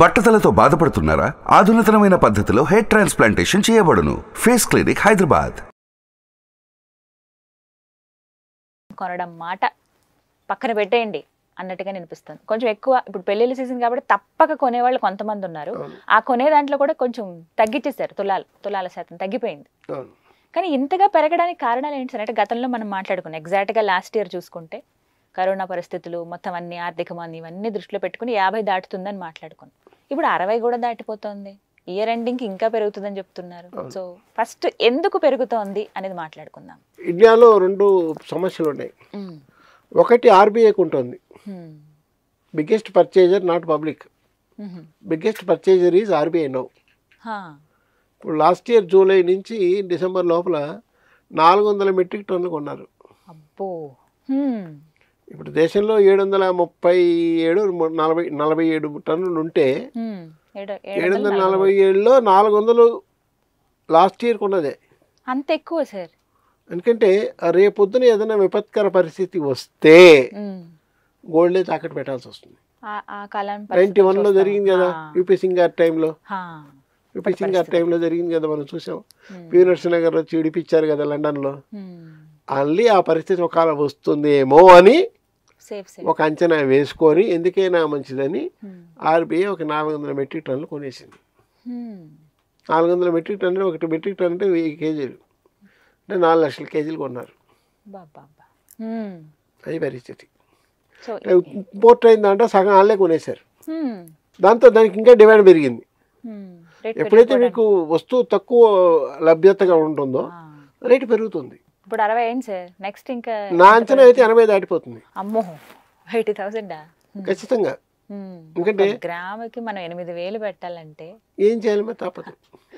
బట్టతలతో బాధపడుతున్నారా ఆధునితనమైన పద్ధతిలో హెయిర్ ట్రాన్స్ప్లాంటేషన్ చేయబడును ఫేస్ క్లినిక్ హైదరాబాద్ కొనడం మాట పక్కన పెట్టేయండి అన్నట్టుగా అనిపిస్తుంది కొంచెం ఎక్కువ ఇప్పుడు పెళ్ళిళ్ళ సీజన్ కాబట్టి తప్పక కొనేవాళ్ళు కొంతమంది ఉన్నారు ఆ కొనే దాంట్లో కూడా కొంచెం తగ్గించేశారు తులాలు తులాల శాతం తగ్గిపోయింది కానీ ఇంతగా పెరగడానికి కారణాలు ఏంటి సార్ అంటే గతంలో మనం మాట్లాడుకున్నాం ఎగ్జాక్ట్గా లాస్ట్ ఇయర్ చూసుకుంటే కరోనా పరిస్థితులు మొత్తం అన్ని ఆర్థిక మంది ఇవన్నీ దృష్టిలో పెట్టుకుని యాభై దాటుతుందని మాట్లాడుకున్నాం ఇప్పుడు అరవై కూడా దాటిపోతుంది ఇయర్ ఎండింగ్కి ఇంకా పెరుగుతుందని చెప్తున్నారు సో ఫస్ట్ ఎందుకు పెరుగుతోంది అనేది మాట్లాడుకుందాం ఇండియాలో రెండు సమస్యలు ఉన్నాయి ఒకటి ఆర్బీఐకి ఉంటుంది biggest purchaser not public biggest purchaser is RBI now ఇప్పుడు లాస్ట్ ఇయర్ జూలై నుంచి డిసెంబర్ లోపల నాలుగు వందల మెట్రిక్ టన్లు కొన్నారు అబ్బో hmm. ఇప్పుడు దేశంలో ఏడు వందల ముప్పై ఏడు నలభై నలభై ఏడు టన్నులు ఉంటే ఏడు వందల నలభై ఏడులో నాలుగు వందలు లాస్ట్ ఇయర్కి ఉన్నదే అంత ఎక్కువ సార్ ఎందుకంటే రేపొద్దున ఏదైనా విపత్కర పరిస్థితి వస్తే గోల్డ్ తాకట్టు పెట్టాల్సి వస్తుంది నైన్టీ వన్లో జరిగింది కదా యూపీ సింగ్ గారి టైంలో యూపీ సింగ్ గారి టైంలో జరిగింది కదా మనం చూసాం పి నరసింహనగర్లో చీడిపిచ్చారు కదా లండన్లో అల్లి ఆ పరిస్థితి ఒకవేళ వస్తుందేమో అని ఒక అంచనా వేసుకొని ఎందుకైనా మంచిదని hmm. ఆర్బీఐ ఒక నాలుగు వందల మెట్రిక్ టన్నులు కొనేసింది hmm. నాలుగు వందల మెట్రిక్ టన్నులు ఒకటి మెట్రిక్ టన్ అంటే వెయ్యి కేజీలు అంటే నాలుగు లక్షల కేజీలు కొన్నారు hmm. అది పరిస్థితి ఇంపోర్ట్ అయిందంటే సగం వాళ్ళే కొనేశారు దాంతో దానికి ఇంకా డిమాండ్ పెరిగింది ఎప్పుడైతే మీకు వస్తువు తక్కువ లభ్యతగా ఉంటుందో ah. రేటు పెరుగుతుంది ఇప్పుడు అరవై అయింది సార్ నెక్స్ట్ ఇంకా నా అంచనా అయితే ఎనభై దాటిపోతుంది అమ్మో ఎయిటీ థౌసండ్ ఖచ్చితంగా ఎందుకంటే గ్రామకి మనం ఎనిమిది వేలు పెట్టాలంటే ఏం చేయాలి మరి తప్పదు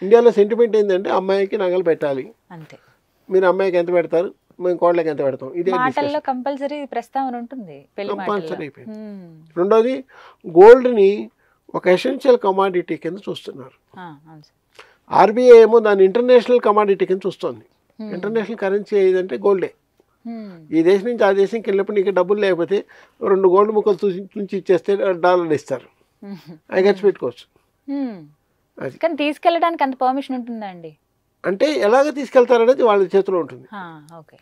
ఇండియాలో సెంటిమెంట్ ఏంటంటే అమ్మాయికి నగలు పెట్టాలి అంతే మీరు అమ్మాయికి ఎంత పెడతారు మేము కోళ్ళకి ఎంత పెడతాం ఇదే మాటల్లో కంపల్సరీ ప్రస్తావన ఉంటుంది కంపల్సరీ అయిపోయింది రెండోది గోల్డ్ని ఒక ఎసెన్షియల్ కమాడిటీ కింద చూస్తున్నారు ఆర్బీఐ ఏమో దాని ఇంటర్నేషనల్ కమాడిటీ కింద చూస్తుంది ఇంటర్నేషనల్ hmm. కరెన్సీ ఏదంటే గోల్డే hmm. ఈ దేశం నుంచి ఆ దేశంకి వెళ్ళినప్పుడు నీకు డబ్బులు లేకపోతే రెండు గోల్డ్ ముక్కలు నుంచి ఇచ్చేస్తే డాలర్లు ఇస్తారు hmm. అవి ఖర్చు పెట్టుకోవచ్చు అది కానీ తీసుకెళ్ళడానికి అంత పర్మిషన్ ఉంటుందండి అంటే ఎలాగ తీసుకెళ్తారనేది వాళ్ళ చేతిలో ఉంటుంది ఓకే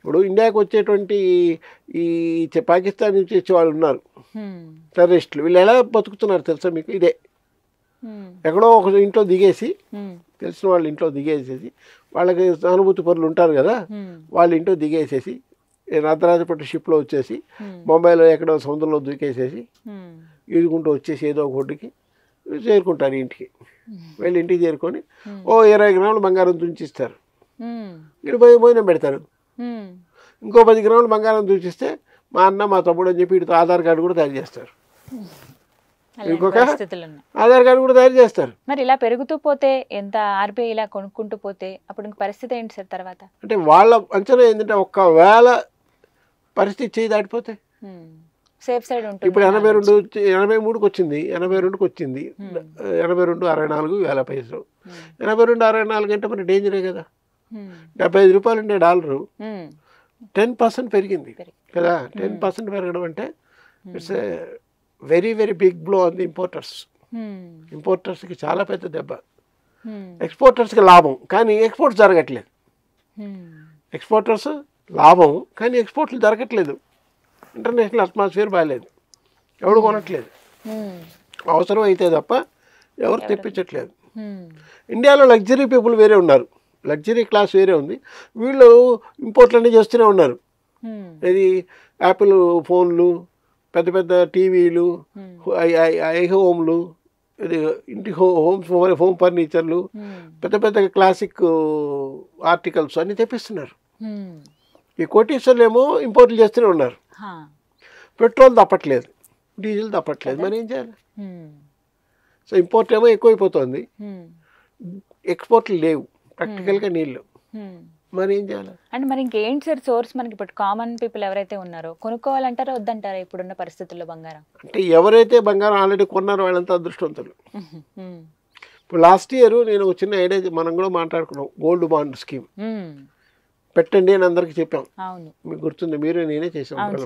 ఇప్పుడు ఇండియాకి వచ్చేటువంటి ఈ పాకిస్తాన్ నుంచి వచ్చే వాళ్ళు ఉన్నారు టెర్రరిస్టులు వీళ్ళు ఎలా బతుకుతున్నారు తెలుసా మీకు ఇదే ఎక్కడో ఒక ఇంట్లో దిగేసి తెలిసిన వాళ్ళు ఇంట్లో దిగేసేసి వాళ్ళకి అనుభూతి పనులు ఉంటారు కదా వాళ్ళ ఇంట్లో దిగేసేసి అర్ధరాత్రి షిప్లో వచ్చేసి ముంబైలో ఎక్కడో సముద్రంలో దూకేసేసి ఈదుకుంటూ వచ్చేసి ఏదో ఒకటికి చేరుకుంటారు ఇంటికి వెళ్ళి ఇంటికి చేరుకొని ఓ ఇరవై గ్రాములు బంగారం తుంచిస్తారు ఇక్కడ పోయి భోజనం పెడతారు ఇంకో పది గ్రాములు బంగారం దుంచిస్తే మా అన్న మా తమ్ముడు అని చెప్పి ఇటు ఆధార్ కార్డు కూడా తయారు చేస్తారు ఇంకొక ఆధార్ కార్డు కూడా తయారు చేస్తారు మరి ఇలా పెరుగుతూ పోతే ఎంత ఆర్బీఐ ఇలా కొనుక్కుంటూ పోతే అప్పుడు ఇంక పరిస్థితి ఏంటి సార్ తర్వాత అంటే వాళ్ళ అంచనా ఏంటంటే ఒకవేళ పరిస్థితి చేయి దాటిపోతే సేఫ్ సైడ్ ఉంటుంది ఇప్పుడు ఎనభై రెండు ఎనభై మూడుకి వచ్చింది ఎనభై రెండుకి వచ్చింది ఎనభై రెండు అరవై నాలుగు వేల పైసలు ఎనభై రెండు అరవై నాలుగు అంటే మరి డేంజరే కదా డెబ్బై ఐదు రూపాయలు ఉండే డాలరు టెన్ పర్సెంట్ పెరిగింది కదా టెన్ పర్సెంట్ పెరగడం అంటే it's very very big blow on importers ఇంపోర్టర్స్కి చాలా పెద్ద దెబ్బ ఎక్స్పోర్టర్స్కి లాభం కానీ ఎక్స్పోర్ట్స్ జరగట్లేదు ఎక్స్పోర్టర్స్ లాభం కానీ ఎక్స్పోర్ట్లు జరగట్లేదు ఇంటర్నేషనల్ అట్మాస్ఫియర్ బాగాలేదు ఎవడు కొనట్లేదు అవసరం అయితే తప్ప ఎవరు తెప్పించట్లేదు ఇండియాలో లగ్జరీ పీపుల్ వేరే ఉన్నారు లగ్జరీ క్లాస్ వేరే ఉంది వీళ్ళు ఇంపోర్ట్లన్నీ చేస్తూనే ఉన్నారు ఇది యాపిల్ ఫోన్లు పెద్ద పెద్ద టీవీలు hmm. ఐ హోమ్లు ఇంటి హో హోమ్స్ హోమ్ ఫర్నిచర్లు hmm. పెద్ద పెద్ద క్లాసిక్ ఆర్టికల్స్ అన్నీ తెప్పిస్తున్నారు hmm. ఈ కోటీశ్వర్లు ఏమో ఇంపోర్ట్లు చేస్తూనే ఉన్నారు పెట్రోల్ తప్పట్లేదు డీజిల్ తప్పట్లేదు మరి ఏం చేయాలి సో ఇంపోర్ట్ ఏమో ఎక్కువైపోతుంది ఎక్స్పోర్ట్లు లేవు ప్రాక్టికల్గా నీళ్ళు మరి ఏం చేయాలి అండ్ మరి ఇంకేంటి సార్ సోర్స్ మనకి ఇప్పుడు కామన్ పీపుల్ ఎవరైతే ఉన్నారో కొనుక్కోవాలంటారా వద్దంటారా ఇప్పుడున్న పరిస్థితుల్లో బంగారం అంటే ఎవరైతే బంగారం ఆల్రెడీ కొన్నారో వాళ్ళంతా అదృష్టవంతులు ఇప్పుడు లాస్ట్ ఇయర్ నేను ఒక చిన్న ఐడియా మనం కూడా మాట్లాడుకున్నాం గోల్డ్ బాండ్ స్కీమ్ పెట్టండి అని అందరికి చెప్పాం మీకు గుర్తుంది మీరు నేనే చేసాం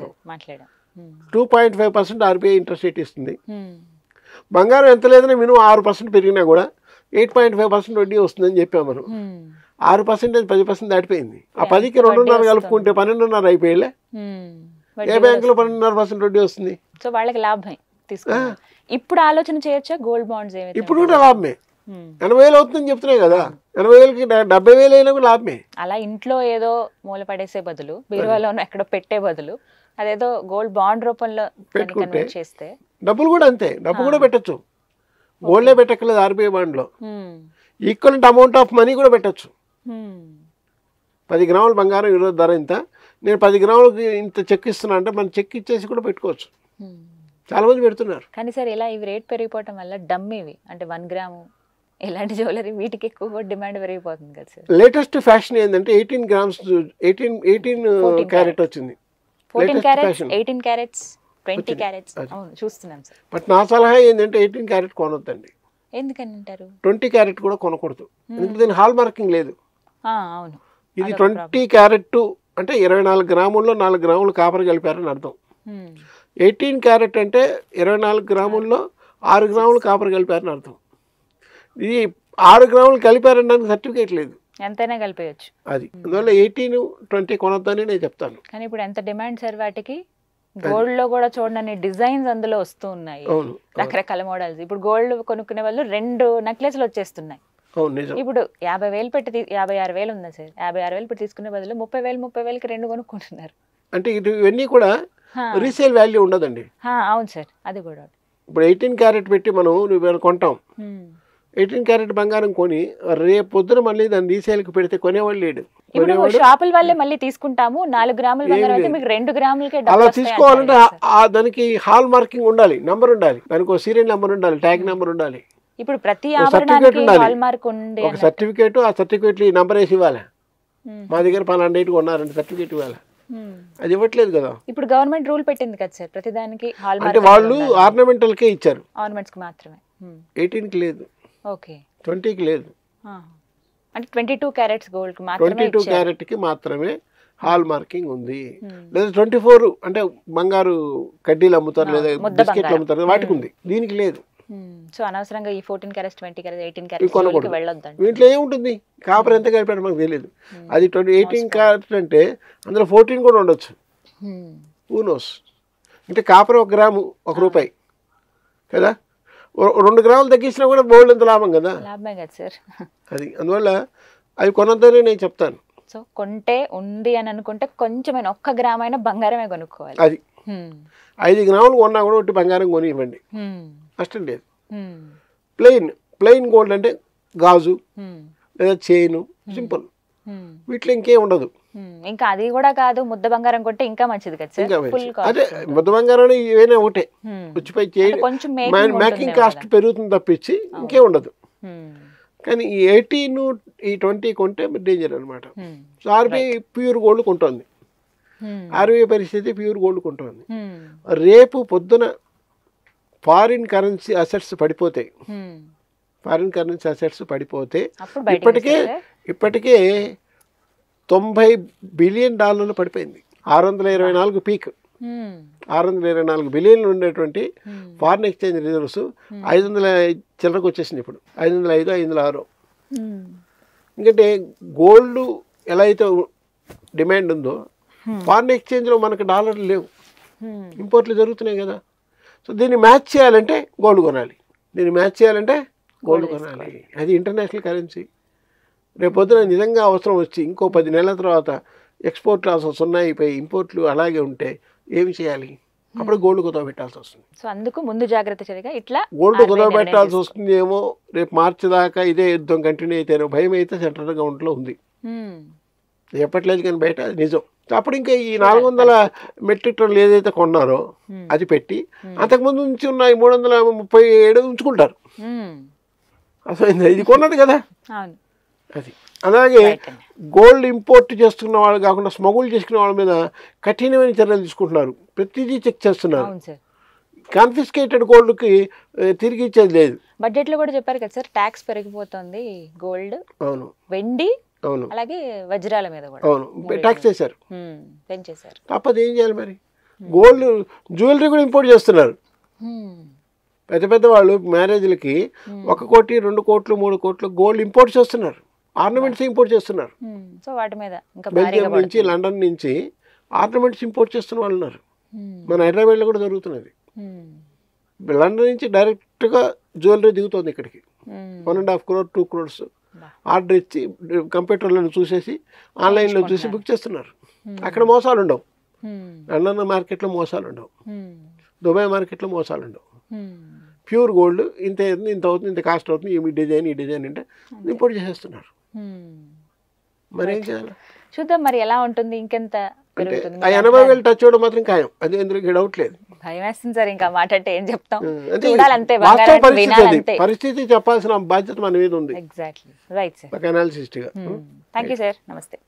two point five percent RBI interest rate ఇస్తుంది బంగారం ఎంత లేదని మినిమం ఆరు పర్సెంట్ పెరిగినా కూడా ఎయిట్ పాయింట్ ఫైవ్ పర్సెంట్ వడ్డీ వస్తుందని చెప్పాం మనం ఆరు పర్సెంటేజ్ పది పర్సెంట్ దాటిపోయింది ఆ పదికి రెండున్నర కలుపుకుంటే పన్నెండున్నర అయిపోయిలే hmm, ఏ బ్యాంకులో పన్నెండున్నర పర్సెంట్ వడ్డీ వస్తుంది సో వాళ్ళకి లాభమే ah. ఇప్పుడు ఆలోచన చేయొచ్చా గోల్డ్ బాండ్స్ ఇప్పుడు కూడా లాభమే hmm. ఎనభై వేలు అవుతుందని చెప్తున్నాయి కదా ఎనభై వేలకి డెబ్బై వేలు అయినా లాభమే అలా ఇంట్లో ఏదో మూల పడేసే బదులు బీరువాలో ఎక్కడ పెట్టే బదులు అదేదో గోల్డ్ బాండ్ రూపంలో పెట్టుకుంటే చేస్తే డబ్బులు కూడా అంతే డబ్బు కూడా ah. పెట్టచ్చు గోల్డ్ పెట్టక్కర్లేదు ఆర్బీఐ లో ఈక్వల్ అమౌంట్ ఆఫ్ మనీ కూడా పెట్టచ్చు Hmm. పది గ్రాముల బంగారం ఈరోజు ధర ఇంత నేను పది గ్రాములకి ఇంత చెక్ ఇస్తున్నా అంటే మనం చెక్ ఇచ్చేసి కూడా పెట్టుకోవచ్చు hmm. చాలా మంది పెడుతున్నారు కానీ సార్ ఇలా ఇవి రేట్ పెరిగిపోవటం వల్ల డమ్ ఇవి అంటే వన్ గ్రాము ఇలాంటి జ్యువెలరీ వీటికి ఎక్కువ డిమాండ్ పెరిగిపోతుంది కదా సార్ లేటెస్ట్ ఫ్యాషన్ ఏంటంటే eighteen grams eighteen eighteen carat వచ్చింది ఎయిటీన్ క్యారెట్స్ ట్వంటీ క్యారెట్స్ చూస్తున్నాం సార్ బట్ నా సలహా ఏంటంటే ఎయిటీన్ క్యారెట్ కొనొద్దండి ఎందుకని అంటారు ట్వంటీ క్యారెట్ కూడా కొనకూడదు hmm. ఎందుకంటే దీని హాల్ మార్కింగ్ లేదు అవును ఇది ట్వంటీ క్యారెట్ అంటే ఇరవై నాలుగు గ్రాముల్లో నాలుగు గ్రాములు కాపర్ కలిపారని అర్థం ఎయిటీన్ క్యారెట్ అంటే ఇరవై నాలుగు గ్రాముల్లో ఆరు గ్రాములు కాపర్ కలిపారని అర్థం ఇది ఆరు గ్రాములు కలిపారనడానికి సర్టిఫికేట్ లేదు ఎంతైనా కలిపేయచ్చు అది అందువల్ల ఎయిటీన్ ట్వంటీ కొనొద్దని నేను చెప్తాను కానీ ఇప్పుడు ఎంత డిమాండ్ సార్ వాటికి గోల్డ్ లో కూడా చూడండి డిజైన్స్ అందులో వస్తూ ఉన్నాయి రకరకాల మోడల్స్ ఇప్పుడు గోల్డ్ కొనుక్కునే వాళ్ళు రెండు నెక్లెస్లు వచ్చేస్తున్నాయి ఇప్పుడు యాభై వేలు పెట్టి యాభై ఆరు వేలు ఉందా సార్ యాభై ఆరు వేలు పెట్టి తీసుకునే బదులు ముప్పై వేలు ముప్పై వేలకి రెండు కొనుక్కుంటున్నారు అంటే ఇవన్నీ కూడా రీసేల్ వాల్యూ ఉండదండి అవును సార్ అది కూడా ఇప్పుడు ఎయిటీన్ క్యారెట్ పెట్టి మనం నువ్వు కొంటాం ఎయిటీన్ క్యారెట్ బంగారం కొని రేపు పొద్దున మళ్ళీ దాన్ని రీసేల్కి పెడితే కొనేవాళ్ళు లేడు షాపుల వల్లే మళ్ళీ తీసుకుంటాము నాలుగు గ్రాములు బంగారం అయితే మీకు రెండు గ్రాములకే అలా తీసుకోవాలంటే దానికి హాల్ మార్కింగ్ ఉండాలి నంబర్ ఉండాలి దానికి సీరియల్ నెంబర్ ఉండాలి ట్యాగ్ నెంబర్ ఉండాలి ఇప్పుడు ప్రతి ఆభరణానికి హాల్ ఒక సర్టిఫికేట్ ఆ సర్టిఫికేట్ ఈ నంబర్ వేసి ఇవ్వాలి మా దగ్గర పలానా డేట్ కొన్నారండి సర్టిఫికేట్ ఇవ్వాలి అది ఇవ్వట్లేదు కదా ఇప్పుడు గవర్నమెంట్ రూల్ పెట్టింది కదా సార్ ప్రతి దానికి హాల్ అంటే వాళ్ళు ఆర్నమెంటల్ కే ఇచ్చారు ఆర్నమెంట్స్ కి మాత్రమే ఎయిటీన్ కి లేదు ఓకే ట్వంటీకి లేదు అంటే twenty two carats gold twenty two carat కి మాత్రమే హాల్ మార్కింగ్ ఉంది లేదా ట్వంటీ ఫోర్ అంటే బంగారు కడ్డీలు అమ్ముతారు లేదా బిస్కెట్లు అమ్ముతారు వాటికి ఉంది దీనికి లేదు సో hmm. అనవసరంగా ఈ fourteen carats twenty carats eighteen carat వెళ్ళొద్దు వీటిలో ఏముంటుంది కాపర్ ఎంత కలిపాడు మాకు తెలియదు hmm. అది ట్వంటీ ఎయిటీన్ క్యారెట్ అంటే అందులో ఫోర్టీన్ కూడా ఉండొచ్చు ఊనోస్ hmm. అంటే కాపర్ ఒక గ్రాము ఒక రూపాయి కదా రెండు గ్రాములు తగ్గించినా కూడా బోల్డ్ ఎంత లాభం కదా లాభమే కదా సార్ అది అందువల్ల అవి కొనంతనే నేను చెప్తాను సో కొంటే ఉంది అని అనుకుంటే కొంచెమైనా ఒక్క గ్రామైనా బంగారమే కొనుక్కోవాలి అది ఐదు గ్రాములు కొన్నా కూడా ఒకటి బంగారం కొనివ్వండి నష్టం లేదు ప్లెయిన్ ప్లెయిన్ గోల్డ్ అంటే గాజు లేదా చైన్ సింపుల్ వీటిలో ఇంకేం ఉండదు ఇంకా అది కూడా కాదు ముద్ద బంగారం కొంటే ఇంకా మంచిది అదే ముద్ద బంగారం ఏవైనా ఒకటే వచ్చిపోయి కొంచెం మేకింగ్ కాస్ట్ పెరుగుతుంది తప్పించి ఇంకే ఉండదు కానీ ఈ ఎయిటీన్ ఈ ట్వంటీ కొంటే డేంజర్ అనమాట సో ఆర్బీఐ ప్యూర్ గోల్డ్ కొంటోంది ఆర్బీఐ పరిస్థితి ప్యూర్ గోల్డ్ కొంటోంది రేపు పొద్దున ఫారిన్ కరెన్సీ అసెట్స్ పడిపోతాయి ఫారిన్ కరెన్సీ అసెట్స్ పడిపోతే hmm. ఇప్పటికే ఇప్పటికే తొంభై బిలియన్ డాలర్లు పడిపోయింది ఆరు వందల ఇరవై నాలుగు hmm. పీక్ ఆరు వందల ఇరవై నాలుగు బిలియన్లు ఉండేటువంటి ఫారిన్ ఎక్స్చేంజ్ రిజర్వ్స్ ఐదు వందల చిల్లరకు వచ్చేసింది ఇప్పుడు ఐదు వందల ఐదు ఐదు వందల ఆరు hmm. ఎందుకంటే గోల్డ్ ఎలా అయితే డిమాండ్ ఉందో ఫారిన్ ఎక్స్చేంజ్లో మనకు డాలర్లు లేవు ఇంపోర్ట్లు జరుగుతున్నాయి కదా సో దీన్ని మ్యాచ్ చేయాలంటే గోల్డ్ కొనాలి దీన్ని మ్యాచ్ చేయాలంటే గోల్డ్ కొనాలి అది ఇంటర్నేషనల్ కరెన్సీ రేపొద్దున నిజంగా అవసరం వచ్చి ఇంకో పది నెలల తర్వాత ఎక్స్పోర్ట్ లాసెస్ ఉన్నాయి ఇంపోర్ట్లు అలాగే ఉంటే ఏమి చేయాలి అప్పుడు గోల్డ్ కుదవ పెట్టాల్సి వస్తుంది సో అందుకు ముందు జాగ్రత్త చర్యగా ఇట్లా గోల్డ్ కుదవ పెట్టాల్సి వస్తుంది ఏమో రేపు మార్చి దాకా ఇదే యుద్ధం కంటిన్యూ అయితేనో భయం అయితే సెంట్రల్ గవర్నమెంట్లో ఉంది చెప్పట్లేదు కానీ బయట అది నిజం అప్పుడు ఇంకా ఈ నాలుగు వందల మెట్రిక్ టన్నులు ఏదైతే కొన్నారో అది పెట్టి అంతకుముందు నుంచి ఉన్న ఈ మూడు వందల ముప్పై ఏడు ఉంచుకుంటారు అసలు ఇది కొన్నది కదా అది అలాగే గోల్డ్ ఇంపోర్ట్ చేస్తున్న వాళ్ళు కాకుండా స్మగుల్ చేసుకున్న వాళ్ళ మీద కఠినమైన చర్యలు తీసుకుంటున్నారు ప్రతిదీ చెక్ చేస్తున్నారు కన్ఫిస్కేటెడ్ గోల్డ్కి తిరిగి ఇచ్చేది లేదు బడ్జెట్లో కూడా చెప్పారు కదా సార్ ట్యాక్స్ పెరిగిపోతుంది గోల్డ్ అవును వెండి అవును అలాగే వజ్రాల మీద కూడా అవును ట్యాక్స్ చేశారు పెంచేశారు ఏం చేయాలి మరి గోల్డ్ జ్యువెలరీ కూడా ఇంపోర్ట్ చేస్తున్నారు పెద్ద పెద్ద వాళ్ళు మ్యారేజ్లకి ఒక కోటి రెండు కోట్లు మూడు కోట్లు గోల్డ్ ఇంపోర్ట్ చేస్తున్నారు ఆర్నమెంట్స్ ఇంపోర్ట్ చేస్తున్నారు సో వాటి మీద బెల్జియం నుంచి లండన్ నుంచి ఆర్నమెంట్స్ ఇంపోర్ట్ చేస్తున్న వాళ్ళు ఉన్నారు మన హైదరాబాద్లో కూడా జరుగుతున్నది లండన్ నుంచి డైరెక్ట్గా జ్యువెలరీ దిగుతుంది ఇక్కడికి one and half crore two crores order ఇచ్చి కంప్యూటర్లో చూసేసి ఆన్లైన్లో చూసి బుక్ చేస్తున్నారు అక్కడ మోసాలు ఉండవు లండన్ మార్కెట్లో మోసాలు ఉండవు దుబాయ్ మార్కెట్లో మోసాలు ఉండవు ప్యూర్ గోల్డ్ ఇంత ఇంత అవుతుంది ఇంత కాస్ట్ అవుతుంది ఈ డిజైన్ ఈ డిజైన్ అంటే ఇంపోర్ట్ చేసేస్తున్నారు ఏం చేయాలి చూద్దాం మరి ఎలా ఉంటుంది ఇంకెంత అంటే ఆ ఎనభై వేలు టచ్ అవ్వడం మాత్రం ఖాయం అది ఎందుకు డౌట్ లేదు భయం వేస్తుంది సార్ ఇంకా మాట అంటే ఏం చెప్తాం చూడాలంతే పరిస్థితి పరిస్థితి చెప్పాల్సిన బాధ్యత మన మీద ఉంది ఎగ్జాక్ట్లీ రైట్ సార్ ఒక అనాలిసిస్ట్ గా థ్యాంక్ యూ సార్ నమస్తే